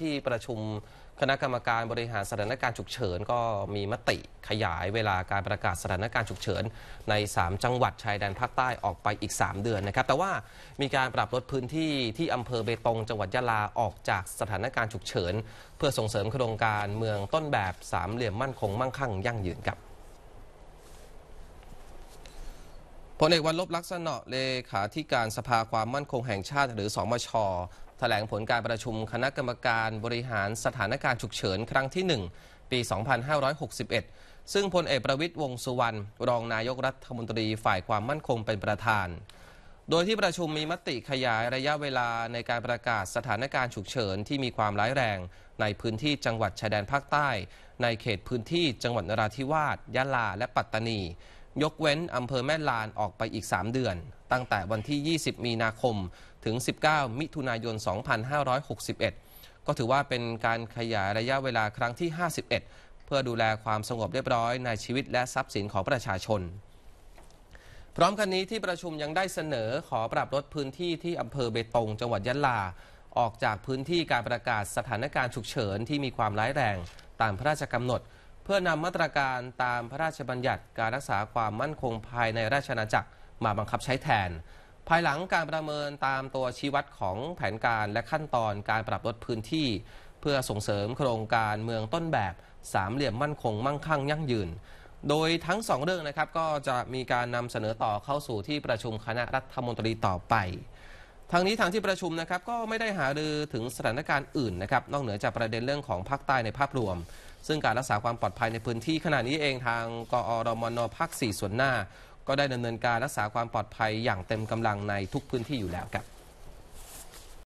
ที่ประชุมคณะกรรมการบริหารสถานการณ์ฉุกเฉินก็มีมติขยายเวลาการประกาศสถานการณ์ฉุกเฉินใน 3 จังหวัดชายแดนภาคใต้ออกไปอีก 3 เดือนนะครับแต่ว่ามีการปรับลดพื้นที่ที่อำเภอเบตงจังหวัดยะลาออกจากสถานการณ์ฉุกเฉิน เพื่อส่งเสริมโครงการเมืองต้นแบบสามเหลี่ยมมั่นคงมั่งคั่งยั่งยืนครับพลเอกวันลบลักษณะเลขาธิการสภาความมั่นคงแห่งชาติ หรือสอมชถแถลงผลการประชุมคณะกรรมการบริหารสถานการณ์ฉุกเฉินครั้งที่ 1ปี 2561 ซึ่งพลเอกประวิตยวงสุวรรณรองนายกรัฐมนตรีฝ่ายความมั่นคงเป็นประธาน โดยที่ประชุมมีมติขยายระยะเวลาในการประกาศสถานการณ์ฉุกเฉินที่มีความร้ายแรง ในพื้นที่จังหวัดชายแดนภาคใต้ ในเขตพื้นที่จังหวัดนราธิวาสยะลา และปัตตานียกเว้นอำเภอแม่ลานออกไปอีก 3 เดือน ตั้งแต่วันที่ 20 มีนาคมถึง 19 มิถุนายน 2561 ก็ถือว่าเป็นการขยายระยะเวลาครั้งที่ 51 เพื่อดูแลความสงบเรียบร้อยในชีวิตและทรัพย์สินของประชาชน พร้อมกันนี้ที่ประชุมยังได้เสนอขอปรับลดพื้นที่ที่อำเภอเบตงจังหวัดยะลา ออกจากพื้นที่การประกาศสถานการณ์ฉุกเฉินที่มีความร้ายแรง ตามพระราชกำหนดพื่อนำมาตรการตามพระราชบัญญัติการรักษาความมั่นคงภายในราชอาณาจักรมาบังคับใช้แทน ภายหลังการประเมินตามตัวชี้วัดของแผนการและขั้นตอนการปรับลดพื้นที่ เพื่อส่งเสริมโครงการเมืองต้นแบบ สามเหลี่ยมมั่นคง มั่งคั่งยั่งยืนโดยทั้งสองเรื่องนะครับก็จะมีการนำเสนอต่อเข้าสู่ที่ประชุมคณะรัฐมนตรีต่อไปทางนี้ทางที่ประชุมนะครับก็ไม่ได้หารือถึงสถานการณ์อื่นนะครับนอกเหนือจากประเด็นเรื่องของภาคใต้ในภาพรวมซึ่งการรักษาความปลอดภัยในพื้นที่ขณะนี้เองทางกอรมนภาค4ส่วนหน้า ก็ได้ดำเนินการรักษาความปลอดภัยอย่างเต็มกำลังในทุกพื้นที่อยู่แล้วครับ